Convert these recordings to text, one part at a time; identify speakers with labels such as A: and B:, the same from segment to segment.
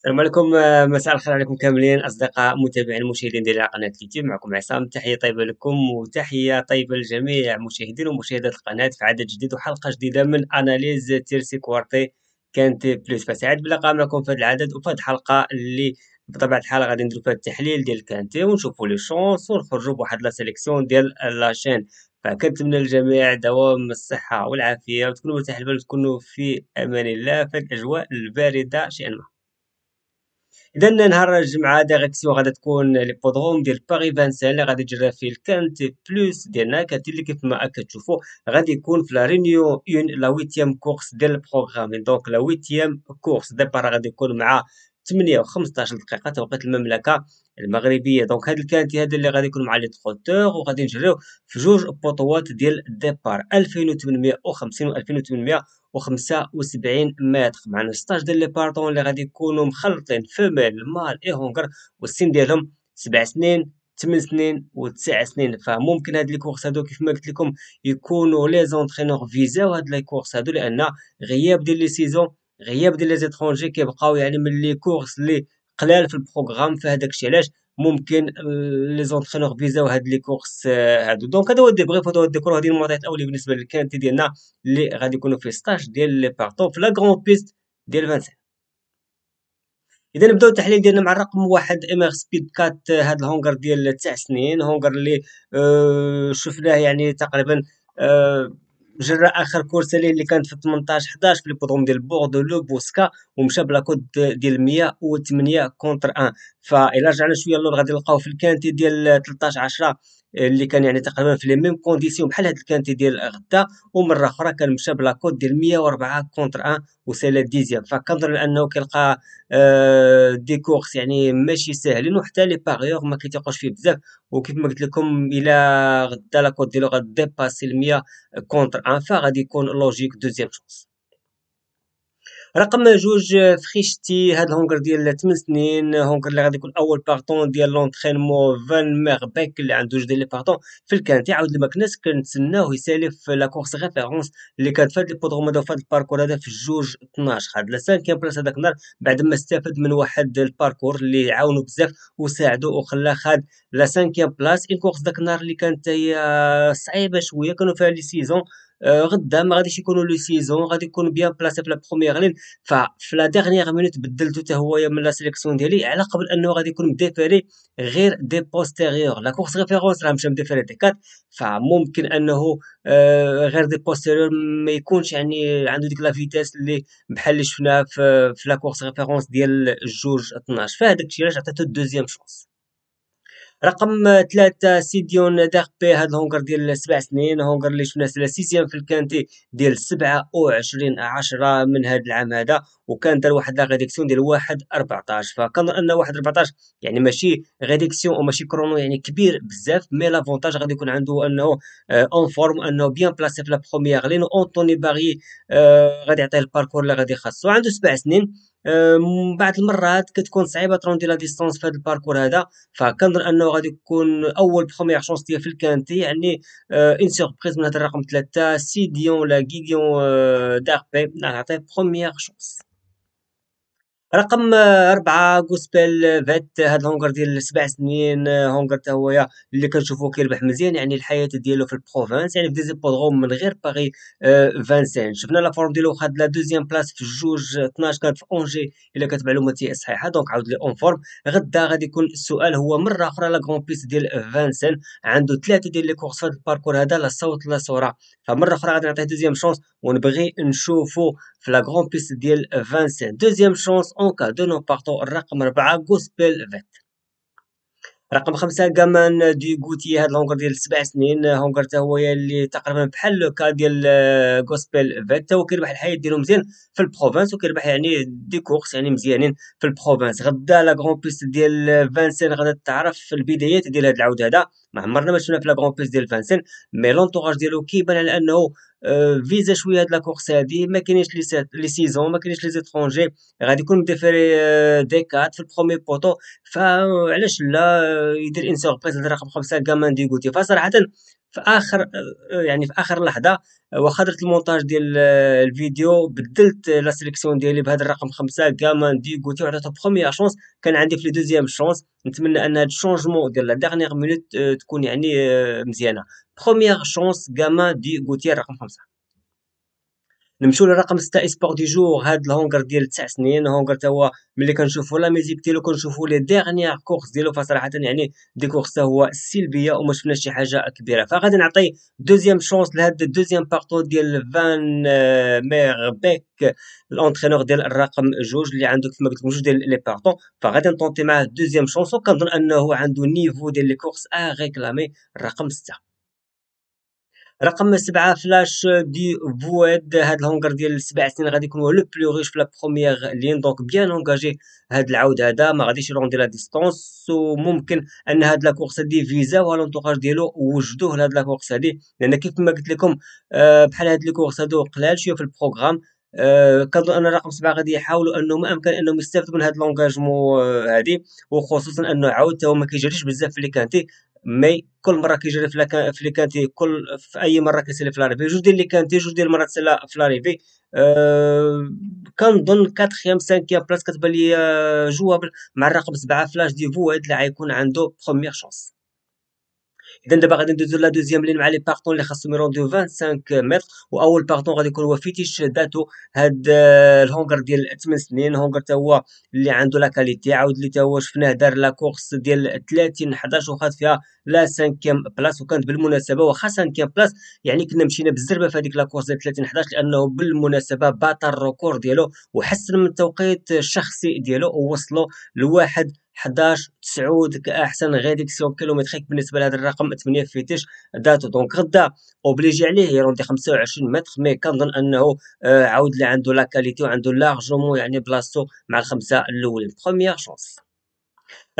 A: السلام عليكم آه، مساء الخير عليكم كاملين اصدقاء متابعين المشاهدين ديال قناه اليوتيوب معكم عصام تحيه طيبه لكم وتحيه طيبه لجميع مشاهدين ومشاهدات القناه في عدد جديد وحلقه جديده من اناليز تيرسي كوارتي كانت بلوس فسعيد بلقاء معكم في هذا العدد وفي هذه الحلقه اللي بطبيعه الحال غادي نديرو فيها التحليل ديال كانتي ونشوفو لي شونس ونخرجو بواحد لا سيليكسيون ديال لاشين فكنتمنى للجميع دوام الصحه والعافيه وتكونوا مرتاحين البال وتكونوا في امان الله في الاجواء البارده شيئا ما اذا نهار الجمعه ديريكسيون غادي تكون ليبودروم ديال باري 25 اللي غادي تجري فيه الكانت بلوس ديالنا كانت اللي كيف ما كتشوفوا غادي يكون في لا رينيو اون لا ويتيام كورس ديال البروغرام دونك لا ويتيام كورس ديبار غادي يكون مع 8 و 15 دقيقه توقيت المملكه المغربيه دونك هاد الكانتي هذا اللي غادي يكون مع لي تروتور وغادي نجريو في جوج بوطوات ديال الديبار 2850 و 2800 و75 متر معنا 16 ديال لي بارطون اللي غادي يكونوا مخلطين فيميل مال اي هونغر والسن ديالهم سبع سنين 8 سنين و9 سنين فممكن هاد لي كورس هادو كيف ما قلت لكم يكونوا لي زونترينور فيزاو هاد لي كورس هادو لان غياب ديال لي سيزون غياب ديال لي زيترونجي كيبقاو يعني من لي كورس اللي قلال في البروغرام فهداك الشيء علاش ممكن لي زونترينور فيزاو هاد لي كورس آه، هادو دونك هذا هو الديبريف هذا هو الديكور هذه المعطيات الاوليه بالنسبه للكانتي ديالنا اللي غادي يكونوا في 16 ديال لي بارطون في لا كروند بيست ديال 25 اذا نبداو التحليل ديالنا مع الرقم واحد ام امير سبيد كات آه، هاد الهونغر ديال تسع سنين هونغر اللي آه شفناه يعني تقريبا آه جرى اخر كورس ليه اللي كانت في 18 11 في البودروم ديال بوردو لو بوسكا ومشى بلا كود ديال 108 كونتر 1 فإلا رجعنا شويه اللور غادي نلقاو في الكانتي ديال 13 10 اللي كان يعني تقريبا في لي ميم كونديسيون بحال هاد الكانتي ديال غدا ومره اخرى كان مشى بلا كود ديال 104 كونتر 1 وسالا لا ديزيام فكنظن انه كيلقى آه دي كورس يعني ماشي ساهلين وحتى لي باغيور ما كيتيقوش فيه بزاف وكيف ما قلت لكم الى غدا لا كود ديالو غديباسي ال 100 كونتر 1 فغادي يكون لوجيك دوزيام شونس رقم جوج آه، فخيشتي هاد الهونغر ديال 8 سنين هونغر اللي غادي يكون اول بارطون ديال لونترينمون فان ميربيك اللي عنده جوج ديال لي بارطون في الكان تيعاود الماكناس كنتسناوه يسالي في لا كورس ريفيرونس اللي كانت فهاد البودغوم هذا وفهاد الباركور هذا في جوج 12 خد لا سانكيام بلاص هذاك النهار بعد ما استفاد من واحد الباركور اللي عاونو بزاف وساعدو وخلاه خد لا سانكيام بلاص ان كورس داك النهار اللي كانت هي آه، صعيبه شويه كانوا فيها لي سيزون Euh, غدا ما غاديش يكونوا لو سيزون غادي يكون بيان بلاسي في لا بروميير لين ففي لا ديغنييغ مينوت بدلتو حتى هويا من لا سيليكسيون ديالي على قبل انه غادي يكون مديفيري غير دي بوستيريور لا كورس ريفيرونس راه مشى مديفيري دي كات فممكن انه euh, غير دي بوستيريور ما يكونش يعني عنده ديك لا فيتاس اللي بحال اللي شفناها في لا كورس ريفيرونس ديال جوج 12 فهداك الشيء علاش عطيته الدوزيام شونس رقم ثلاثة سيديون داغبي هاد الهونغر ديال سبع سنين هونغر اللي شفنا سيزيام في الكانتي ديال سبعة أو عشرين عشرة من هاد العام هذا وكان دار واحد لا غيديكسيون ديال واحد 14 فكنظن ان واحد 14 يعني ماشي غيديكسيون وماشي كرونو يعني كبير بزاف مي لافونتاج غادي يكون عنده انه اون آه، فورم انه بيان بلاسي في لا بخومييغ لانه اونطوني باغي غادي يعطيه الباركور اللي غادي خاصو عنده سبع سنين بعض المرات كتكون صعيبه تروندي لا ديستونس في هذا الباركور هذا فكنظن انه غادي يكون اول بروميير شونس ديال في الكانتي يعني اون آه، سيربريز من هذا الرقم ثلاثه سيديون ولا كيديون آه، داربي نعطيه بروميير شونس رقم أربعة غوسبيل فات هاد الهونغر ديال سبع سنين هونغر تاهويا هويا اللي كنشوفو كيربح مزيان يعني الحياة ديالو في البروفانس يعني في ديزيبودغوم من غير باغي آه، فانسين شفنا لا فورم ديالو خد لا دوزيام بلاس في جوج 12 كانت في أونجي إلا كانت معلوماتي صحيحة دونك عاود لي أون فورم غدا غادي يكون السؤال هو مرة أخرى لا كغون بيس ديال فانسين عنده ثلاثة ديال لي كورس في هاد الباركور هذا لا صوت لا صورة فمرة أخرى غادي نعطيه دوزيام شونس ونبغي نشوفو في لا غران بيس ديال فانسين دوزيام شونس اون كا دو نو بارتون الرقم ربعة غوسبيل فيت رقم خمسة غامان دي غوتي هاد لونغر ديال سبع سنين هونغر تا هو اللي تقريبا بحال لوكا ديال غوسبيل فيت تا هو كيربح الحياة ديالو مزيان في البروفانس وكيربح يعني دي كورس يعني مزيانين في البروفانس غدا لا غران بيس ديال فانسين غادا تعرف في البدايات ديال هاد العود هذا ما عمرنا ما شفنا في لا غران بيس ديال فانسين مي لونطوراج ديالو كيبان على انه آه، فيزا شويه هاد كورس هادي ما كاينينش لي سيزون ما كاينينش لي زيترونجي غادي يكون مديفيري آه، ديكات في البرومي بوطو فعلاش لا آه، يدير ان سوربريز رقم خمسه كامان ديغوتي فصراحه في اخر آه، يعني في اخر لحظه آه، وخدرت المونتاج ديال آه، الفيديو بدلت لا سيليكسيون ديالي بهذا الرقم خمسة كامان دي غوتي وعطيته بروميير شونس كان عندي في لي دوزيام شونس نتمنى ان هذا الشونجمون ديال لا ديرنيغ مينوت تكون يعني مزيانه بروميير شونس كامان دي غوتي رقم خمسة نمشيو للرقم 6 اسبور دي جور هاد الهونغر ديال 9 سنين هونغر تا هو ملي كنشوفو لا ميزيك ديالو كنشوفو لي ديغنيير كورس ديالو فصراحه يعني دي كورس تا هو سلبيه وما شفناش شي حاجه كبيره فغادي نعطي دوزيام شونس لهاد دوزيام بارتو ديال فان بيك الانترينور ديال الرقم جوج اللي كيف كما قلت لكم جوج ديال لي بارتون فغادي نطونتي معاه دوزيام شونس وكنظن انه عنده نيفو ديال لي كورس ا ريكلامي الرقم 6 رقم سبعة فلاش دي فواد هاد الهونغر ديال سبع سنين غادي يكون هو لو بلو غيش في لا بخومييغ لين دونك بيان اونكاجي هاد العود هذا ما غاديش يروندي لا ديستونس وممكن ان هاد لا كورس هادي فيزاوها لونتوراج ديالو وجدوه لهاد لا كورس هادي لان كيف ما قلت لكم آه، بحال هاد لي كورس هادو قلال شويه في البروغرام آه، كنظن ان رقم سبعه غادي يحاولوا ما امكن انهم يستافدوا من هاد لونجاجمون آه، هادي وخصوصا انه عاود هو ما كيجريش بزاف في لي كانتي مي كل مره كيجري في لكا... في كانتي كل في اي مره كيسالي في لاريفي جوج ديال ليكانتي جوج ديال المرات سلا في لاريفي أه... كنظن كاتخيام سانكيام بلاص كتبان لي آه، جوابل مع الرقم سبعه فلاش ديفو هاد اللي غيكون عنده بخومييغ شونس اذا دابا غادي ندوزو لا دوزيام لين مع لي باغتون اللي خاصهم يرونديو 25 متر واول باغتون غادي يكون هو فيتيش داتو هاد آه، الهونغر ديال 8 سنين هونغر تا هو اللي عنده لا كاليتي عاود اللي تا هو شفناه دار لا كورس ديال 30 11 وخد فيها لا 5 بلاص وكانت بالمناسبه واخا 5 بلاص يعني كنا مشينا بالزربه في هذيك لا كورس ديال 30 11 لانه بالمناسبه بات الركور ديالو وحسن من التوقيت الشخصي ديالو ووصلوا لواحد 11 تسعود كاحسن ريديكسيون كيلومتريك بالنسبه لهذا الرقم 8 فيتيش داتو دونك غدا اوبليجي عليه يروندي 25 متر مي كنظن انه آه عاود لي عنده لا كاليتي وعنده لارجومون يعني بلاصتو مع الخمسه الاولين بروميير شونس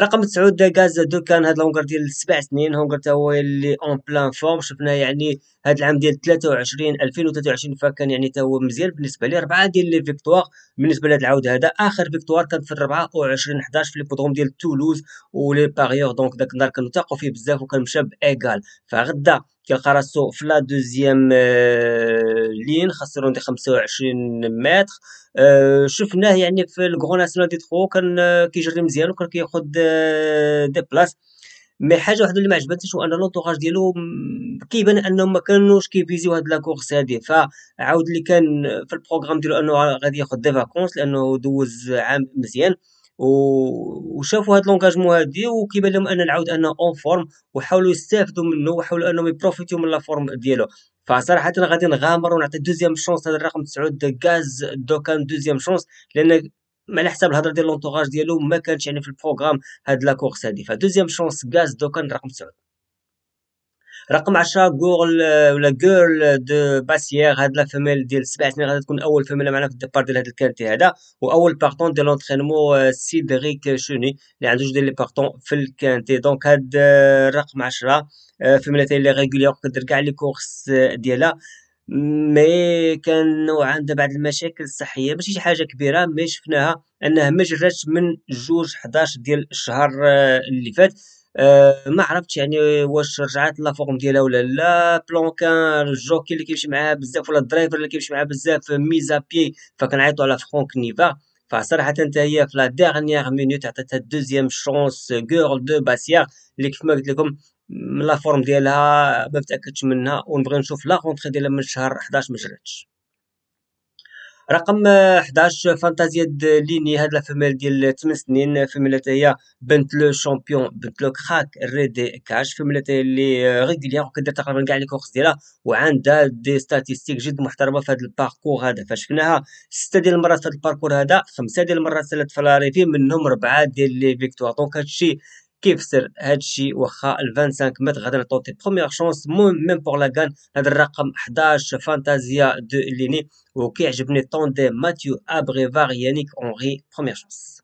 A: رقم تسعود غاز دوكان هاد لونغر ديال سبع سنين هونغر هو اللي اون بلان فورم شفنا يعني هاد العام ديال 23 2023 فكان يعني تا هو مزيان بالنسبه ليه ربعه ديال لي فيكتوار بالنسبه لهاد العود هذا اخر فيكتوار كان في 24 11 في ليبودروم ديال تولوز ولي باريور دونك داك النهار كانوا تاقوا فيه بزاف وكان مشى بايكال فغدا كيلقى راسو في لا دوزيام آه، لين خسرون عندي 25 متر آه، شفناه يعني في الكرو ناسيونال دي تخو كان آه، كيجري مزيان وكان كياخد دي بلاص مي حاجه واحده اللي ما عجبتنيش هو ان لونطوراج ديالو كيبان انهم ما كانوش كيفيزيو هاد لاكورس هادي فعاود اللي كان في البروغرام ديالو انه غادي ياخد دي فاكونس لانه دوز عام مزيان وشافوا هاد لونكاجمون هادي وكيبان لهم ان العود انه اون فورم وحاولوا يستافدوا منه وحاولوا انهم يبروفيتيو من لا فورم ديالو فصراحه غادي نغامر ونعطي دوزيام شونس هذا الرقم 9 كاز دوكان دوزيام شونس لان على حساب الهضره ديال لونتوراج ديالو ما كانش يعني في البروغرام هاد لا كورس هادي فدوزيام شونس كاز دوكان رقم تسعود رقم 10 جوغل آه، ولا جيرل دو باسيير هاد لا فيميل ديال سبع سنين غادي تكون اول فيميل معنا في الديبار ديال هاد الكانتي هذا واول بارتون ديال لونترينمون سيدريك شوني اللي عنده جوج ديال لي بارتون في الكانتي دونك هاد آه، رقم 10 فيميلتين اللي ريغولير كدير كاع لي كورس آه، ديالها مي كان عندها بعض المشاكل الصحيه ماشي شي حاجه كبيره مي شفناها انها ما جراتش من جوج 11 ديال الشهر اللي فات آه، ما عرفتش يعني واش رجعات لا فورم ديالها ولا لا بلونكان الجوكي اللي كيمشي معاه بزاف ولا الدرايفر اللي كيمشي معاه بزاف ميزا بي فكنعيطوا على فرانك نيفا فصراحة انت هي في لا ديغنييغ مينوت عطاتها دوزيام شونس كورل دو باسيا اللي كيف ما قلت لكم لا فورم ديالها ما متاكدش منها ونبغي نشوف لا رونتري ديالها من شهر 11 ما جراتش رقم حداش فانتازيا ليني هاد لافيميل ديال 8 سنين فيميلتها هي بنت لو شامبيون بنت لو كراك ريدي كاش فيميلتها اللي ريغوليير وكدير تقريبا كاع لي كورس ديالها وعندها دي ستاتيستيك جد محترمه في هاد الباركور هذا فشفناها سته ديال المرات في هاد الباركور هذا خمسه ديال المرات سالت في لاريفي منهم ربعه ديال لي فيكتوار دونك هادشي كيف سر هادشي واخا ال 25 متر غادي نعطيو تي بروميير شونس ميم بور لاكان هذا الرقم 11 فانتازيا دو ليني وكيعجبني دي ماتيو ابريفار يانيك اونغي بروميير شونس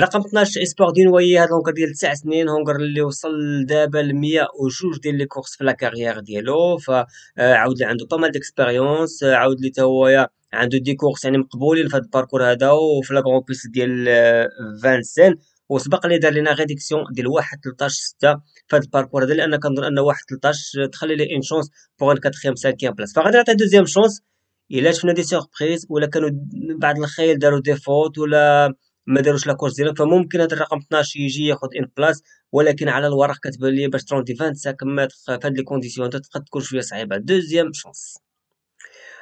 A: رقم 12 اسبور نوايي هاد لونكر ديال 9 سنين هونغر اللي وصل دابا ل 102 ديال لي كورس في لا كارير ديالو فعاود آه، لي عنده طومال ديكسبيريونس آه، عاود لي تا هويا عنده دي كورس يعني مقبولين في هاد الباركور هذا وفي لا كرون بيس ديال آه، فانسين وسبق لي دار لنا غيديكسيون ديال 1 13 6 في هذا الباركور هذا لان كنظن ان 1 13 تخلي لي ان شونس بوغ ان 4 5 بلاص فغادي نعطي دوزيام شونس الا شفنا دي سوربريز ولا كانوا بعض الخيل داروا ديفوت ولا ما داروش لا كورس ديالهم فممكن هذا الرقم 12 يجي ياخذ ان بلاس ولكن على الورق كتبان لي باش 30 25 متر في هاد لي كونديسيون تقد تكون شويه صعيبه دوزيام شونس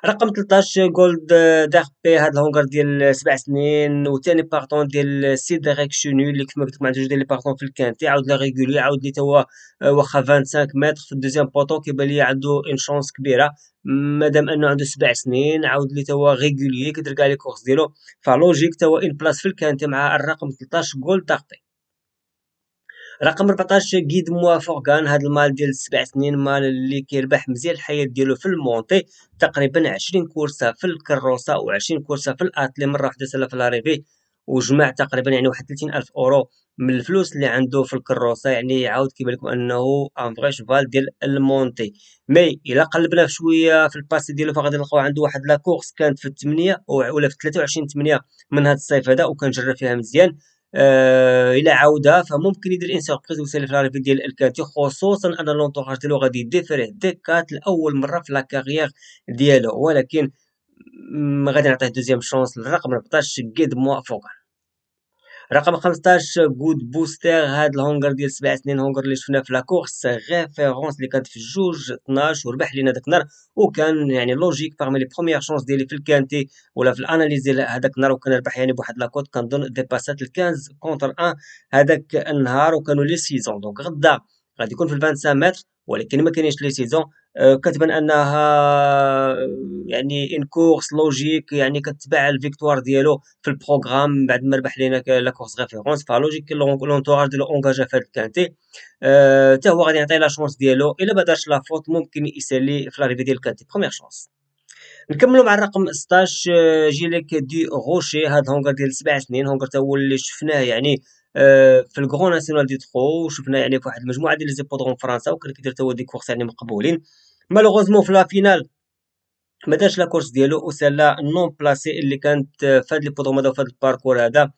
A: رقم تلطاش جولد آه، بي هاد الهونغر ديال سبع سنين وثاني بارطون ديال سي ديريك شونو اللي كيما قلت لكم عنده جوج ديال لي بارطون في الكانتي عاود لا ريغولي عاود لي توا آه، واخا 25 متر في الدوزيام بوطو كيبان لي عنده اون شونس كبيره مادام انه عنده سبع سنين عاود لي توا ريغولي كيدير كاع لي كورس ديالو فلوجيك توا اون بلاص في الكانتي مع الرقم 13 جولد بي رقم 14 جيد موافق كان هذا المال ديال سبع سنين مال اللي كيربح مزيان الحياه ديالو في المونتي تقريبا 20 كورسه في الكروسه و20 كورسه في الاتلي مره واحده سلا في لاريفي وجمع تقريبا يعني واحد 30 الف اورو من الفلوس اللي عنده في الكروسه يعني عاود كيبان لكم انه ان فغي شفال ديال المونتي مي الا قلبنا في شويه في الباسي ديالو فغادي نلقاو عنده واحد لا كورس كانت في 8 ولا في 23 8 من هذا الصيف هذا وكان جرى فيها مزيان آه الى عوده فممكن يدير انسربريز ويسالف في ريفيك ديال الكاتي خصوصا ان لونتوراج ديالو غادي يديفريه ديكات لاول مره في لا ديالو ولكن غادي نعطيه دوزيام شونس للرقم 14 قد موافقه رقم 15 جود بوستر هاد الهونغر ديال سبع سنين هونغر اللي شفناه في لاكورس ريفيرونس اللي كانت في جوج 12 وربح لينا داك النهار وكان يعني لوجيك باغمي لي بروميير شونس ديالي في الكانتي ولا في الاناليز ديال هذاك النهار وكان ربح يعني بواحد لاكوت كنظن ديباسات ال 15 كونتر 1 هذاك النهار وكانوا لي سيزون دونك غدا غادي يكون في 25 متر ولكن ما كاينش لي سيزون آه، كتبان انها آه، يعني ان كورس لوجيك يعني كتبع الفيكتوار ديالو في البروغرام بعد ما ربح لينا لا كورس ريفيرونس فلوجيك لونتوراج ديالو اونجاجا في هاد الكانتي حتى هو غادي يعطي لا شونس ديالو الا ما دارش لا فوت ممكن يسالي في لاريفي ديال الكانتي بروميير شونس نكملو مع الرقم 16 آه، جيليك دي غوشي هاد هونغر ديال سبع سنين هونغر تا هو اللي شفناه يعني آه، في الكرو ناسيونال دي ترو وشفنا يعني في واحد المجموعه ديال ليزيبودروم فرنسا وكان كيدير تا هو دي كورس يعني مقبولين مالوغوزمون في لا فينال ما دارش لا كورس ديالو وسالا نون بلاسي اللي كانت في هاد ليبودروم هذا وفي هاد الباركور هذا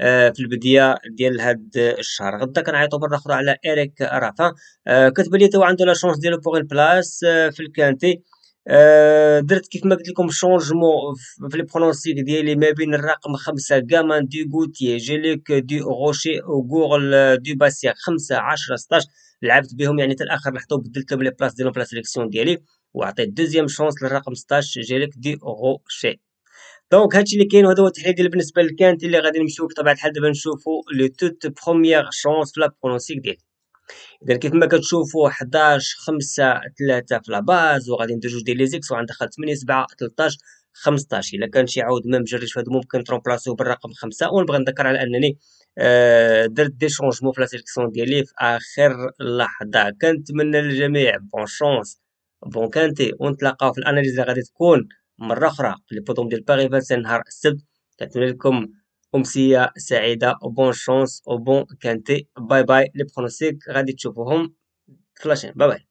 A: آه، في البدايه ديال هاد الشهر غدا كنعيطو مره اخرى على اريك رافا كتبان لي تا هو عنده لا شونس ديالو بوغ البلاس آه، في الكانتي آه، درت كيف ما قلت لكم شونجمون في لي برونونسيك ديالي ما بين الرقم خمسة كامان دي غوتي جيليك دي غوشي وغوغل دي باسيغ خمسة عشرة ستاش لعبت بهم يعني تالاخر لحظة وبدلت لهم لي بلاص ديالهم في لا سيليكسيون ديالي وعطيت دوزيام شونس للرقم 16 جيليك دي غوشي دونك هادشي اللي كاين وهذا هو التحليل بالنسبه للكانت اللي غادي نمشيو بطبيعه الحال دابا نشوفو لو توت بروميير شونس في لا برونونسيك ديالي اذا كيف ما كتشوفوا 11 5 3 في لاباز وغادي ندير جوج ديال لي زيكس وغندخل 8 7 13 15 الا كان شي عاود ما مجريش فهاد ممكن ترومبلاسيو بالرقم 5 ونبغي نذكر على انني آه درت دي شونجمون في لا سيليكسيون ديالي في اخر لحظه كنتمنى للجميع بون شونس بون كانتي ونتلاقاو في الاناليز اللي غادي تكون مره اخرى في البودوم ديال باغي فانسي نهار السبت كنتمنى لكم Um, siya, saïda, bon chance, au bon quinte, bye bye, les pronostics, radi tchoufou la chaîne. bye bye.